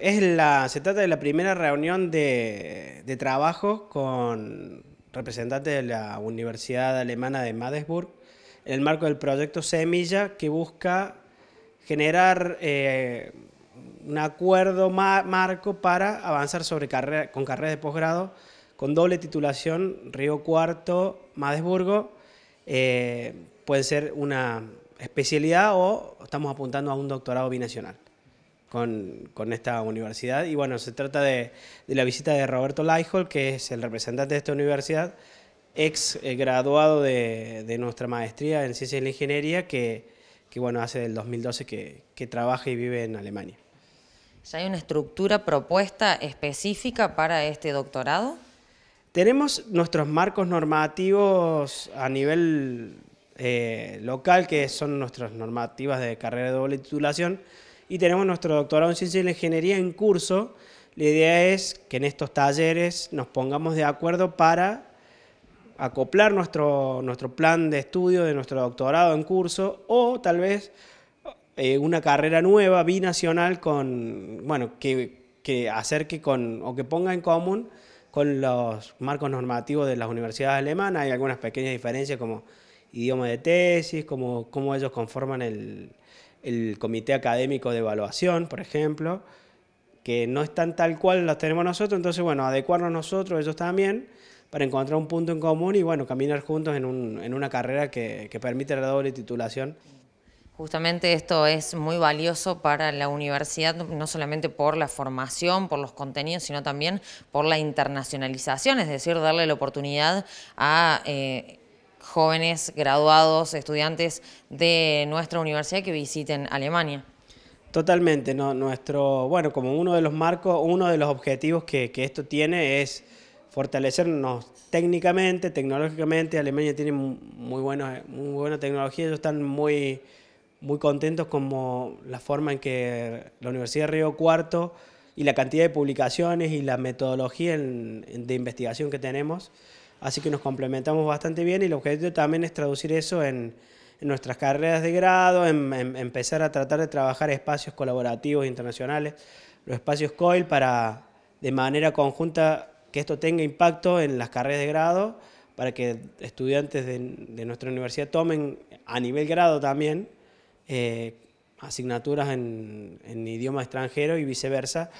Es la, se trata de la primera reunión de, trabajo con representantes de la Universidad Alemana de Madesburg en el marco del proyecto Semilla que busca generar eh, un acuerdo marco para avanzar sobre con carreras de posgrado con doble titulación, Río Cuarto, Madesburgo, eh, puede ser una especialidad o estamos apuntando a un doctorado binacional con, con, esta universidad. Y bueno, se trata de, de la visita de Roberto Laijol, que es el representante de esta universidad, ex eh, graduado de, de, nuestra maestría en Ciencias de la Ingeniería, que, que bueno, hace del 2012 que, que trabaja y vive en Alemania. hay una estructura propuesta específica para este doctorado? Tenemos nuestros marcos normativos a nivel eh, local, que son nuestras normativas de carrera de doble titulación, y tenemos nuestro doctorado en ciencia y ingeniería en curso. La idea es que en estos talleres nos pongamos de acuerdo para acoplar nuestro, nuestro plan de estudio de nuestro doctorado en curso o tal vez eh, una carrera nueva binacional con, bueno, que, acerque con o que ponga en común con los marcos normativos de las universidades alemanas. Hay algunas pequeñas diferencias como idioma de tesis, como cómo ellos conforman el, el comité académico de evaluación, por ejemplo, que no están tal cual las tenemos nosotros, entonces, bueno, adecuarnos nosotros, ellos también, para encontrar un punto en común y, bueno, caminar juntos en, un, en una carrera que, permite la doble titulación. Justamente esto es muy valioso para la universidad, no solamente por la formación, por los contenidos, sino también por la internacionalización, es decir, darle la oportunidad a eh, jóvenes graduados, estudiantes de nuestra universidad que visiten Alemania. Totalmente, nuestro, bueno, como uno de los marcos, uno de los objetivos que, que esto tiene es fortalecernos técnicamente, tecnológicamente. Alemania tiene muy, buenos, muy buena tecnología, ellos están muy, muy contentos como la forma en que la Universidad de Río Cuarto y la cantidad de publicaciones y la metodología de investigación que tenemos. Así que nos complementamos bastante bien y el objetivo también es traducir eso en, nuestras carreras de grado, en, empezar a tratar de trabajar espacios colaborativos internacionales, los espacios COIL, para de manera conjunta que esto tenga impacto en las carreras de grado, para que estudiantes de, nuestra universidad tomen a nivel grado también eh, asignaturas en idioma extranjero y viceversa.